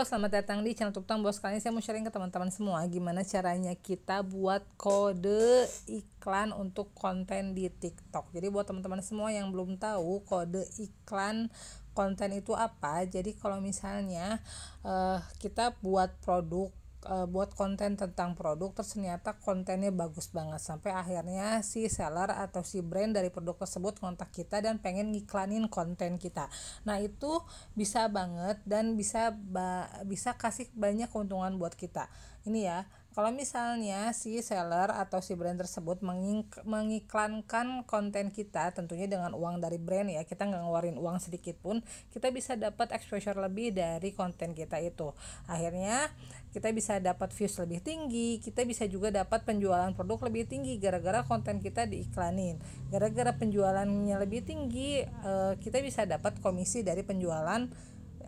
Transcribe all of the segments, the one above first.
Halo, selamat datang di channel Tukang Bos. Kali ini saya mau sharing ke teman-teman semua gimana caranya kita buat kode iklan untuk konten di TikTok. Jadi buat teman-teman semua yang belum tahu kode iklan konten itu apa. Jadi kalau misalnya uh, kita buat produk Eh, buat konten tentang produk ternyata kontennya bagus banget sampai akhirnya si seller atau si brand dari produk tersebut kontak kita dan pengen ngiklanin konten kita nah itu bisa banget dan bisa bisa kasih banyak keuntungan buat kita ini ya kalau misalnya si seller atau si brand tersebut mengiklankan konten kita tentunya dengan uang dari brand ya, kita nggak ngeluarin uang sedikit pun, kita bisa dapat exposure lebih dari konten kita itu. Akhirnya kita bisa dapat views lebih tinggi, kita bisa juga dapat penjualan produk lebih tinggi gara-gara konten kita diiklanin. Gara-gara penjualannya lebih tinggi, eh, kita bisa dapat komisi dari penjualan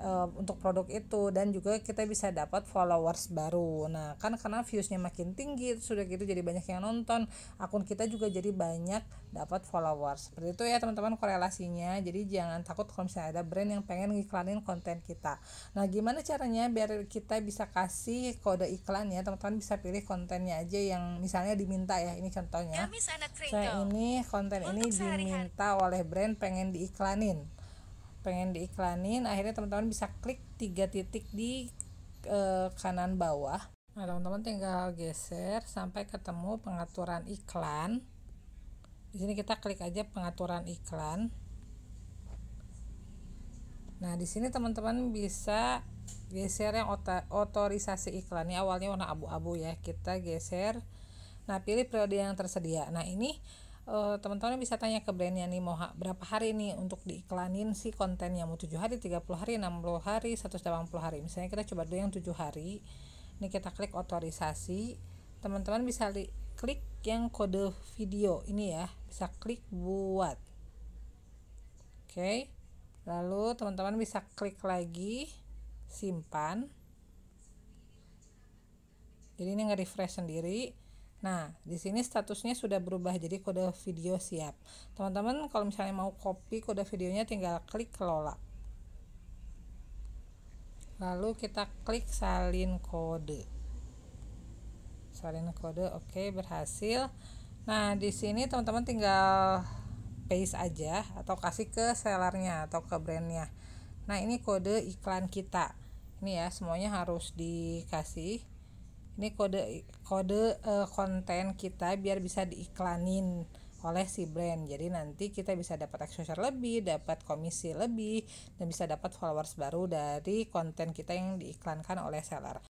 Eh, untuk produk itu dan juga kita bisa dapat followers baru. Nah, kan karena viewsnya makin tinggi sudah gitu jadi banyak yang nonton, akun kita juga jadi banyak dapat followers. Seperti itu ya teman-teman korelasinya. Jadi jangan takut kalau misalnya ada brand yang pengen ngiklanin konten kita. Nah, gimana caranya biar kita bisa kasih kode iklan ya teman-teman bisa pilih kontennya aja yang misalnya diminta ya ini contohnya. Saya ini konten Untuk ini diminta oleh brand pengen diiklanin pengen diiklanin akhirnya teman-teman bisa klik tiga titik di e, kanan bawah nah teman-teman tinggal geser sampai ketemu pengaturan iklan di sini kita klik aja pengaturan iklan nah di sini teman-teman bisa geser yang ota, otorisasi iklannya awalnya warna abu-abu ya kita geser nah pilih periode yang tersedia nah ini uh, teman-teman bisa tanya ke brandnya nih mau ha- berapa hari nih untuk diiklanin si kontennya mau 7 hari 30 hari 60 hari 180 hari misalnya kita coba dulu yang 7 hari ini kita klik otorisasi teman-teman bisa klik yang kode video ini ya bisa klik buat oke okay. lalu teman-teman bisa klik lagi simpan jadi ini nge-refresh sendiri Nah, di sini statusnya sudah berubah jadi kode video siap. Teman-teman kalau misalnya mau copy kode videonya tinggal klik kelola. Lalu kita klik salin kode. Salin kode, oke okay, berhasil. Nah, di sini teman-teman tinggal paste aja atau kasih ke sellernya atau ke brandnya. Nah, ini kode iklan kita. Ini ya, semuanya harus dikasih ini kode kode uh, konten kita biar bisa diiklanin oleh si brand jadi nanti kita bisa dapat exposure lebih dapat komisi lebih dan bisa dapat followers baru dari konten kita yang diiklankan oleh seller